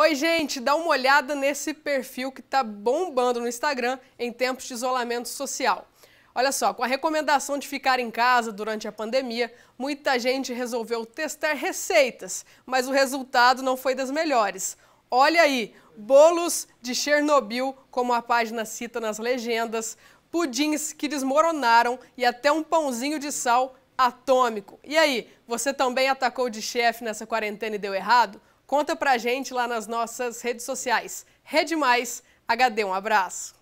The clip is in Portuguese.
Oi, gente, dá uma olhada nesse perfil que está bombando no Instagram em tempos de isolamento social. Olha só, com a recomendação de ficar em casa durante a pandemia, muita gente resolveu testar receitas, mas o resultado não foi das melhores. Olha aí, bolos de Chernobyl, como a página cita nas legendas, pudins que desmoronaram e até um pãozinho de sal atômico. E aí, você também atacou de chefe nessa quarentena e deu errado? Conta pra gente lá nas nossas redes sociais. Rede Mais, HD, um abraço.